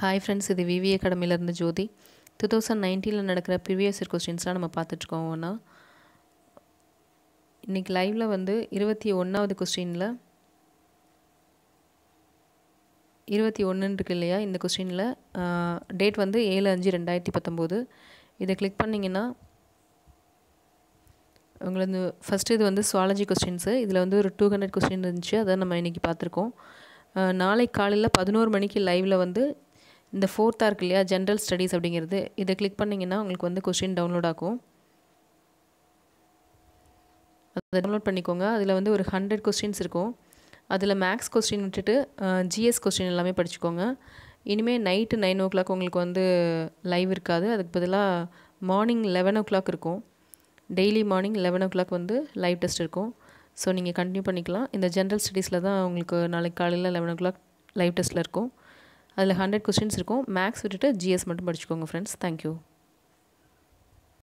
hi friends இது விவி அகாடமிலேருந்து ஜோதி two thousand நைன்டீனில் நடக்கிற ப்ரிவியஸ் இயர் கொஸ்டின்ஸ்லாம் நம்ம பார்த்துட்ருக்கோம் ஒன்றா இன்றைக்கி லைவில் வந்து இருபத்தி ஒன்றாவது கொஸ்டினில் இருபத்தி ஒன்றுன்னு இருக்கு இல்லையா இந்த கொஸ்டினில் டேட் வந்து ஏழு அஞ்சு ரெண்டாயிரத்தி பத்தொம்போது இதை கிளிக் பண்ணிங்கன்னா உங்களுக்கு ஃபஸ்ட்டு இது வந்து சுவாலஜி கொஸ்டின்ஸு இதில் வந்து ஒரு டூ ஹண்ட்ரட் கொஸ்டின் இருந்துச்சு அதை நம்ம இன்றைக்கி பார்த்துருக்கோம் நாளை காலையில் பதினோரு மணிக்கு லைவில் வந்து இந்த ஃபோர்த்தாக இருக்கு இல்லையா ஜென்ரல் ஸ்டடீஸ் அப்படிங்கிறது இதை கிளிக் பண்ணிங்கன்னா உங்களுக்கு வந்து கொஸ்டின் டவுன்லோட் ஆகும் அதை டவுன்லோட் பண்ணிக்கோங்க அதில் வந்து ஒரு ஹண்ட்ரட் கொஸ்டின்ஸ் இருக்கும் அதில் மேக்ஸ் கொஸ்டின் விட்டுட்டு ஜிஎஸ் கொஸ்டின் எல்லாமே படிச்சுக்கோங்க இனிமேல் நைட்டு நைன் ஓ கிளாக் உங்களுக்கு வந்து லைவ் இருக்காது அதுக்கு பதிலாக மார்னிங் லெவன் ஓ கிளாக் இருக்கும் daily morning eleven o'clock வந்து லைவ் டெஸ்ட் இருக்கும் ஸோ நீங்கள் கண்டினியூ பண்ணிக்கலாம் இந்த ஜென்ரல் ஸ்டடீஸில் தான் உங்களுக்கு நாளைக்கு காலையில் லெவன் ஓ கிளாக் லைவ் டெஸ்ட்டில் இருக்கும் அதில் ஹண்ட்ரட் கொஸ்டின்ஸ் இருக்கும் மேக்ஸ் விட்டுட்டு ஜிஎஸ் மட்டும் படிச்சுக்கோங்க ஃப்ரெண்ட்ஸ் தேங்க்யூ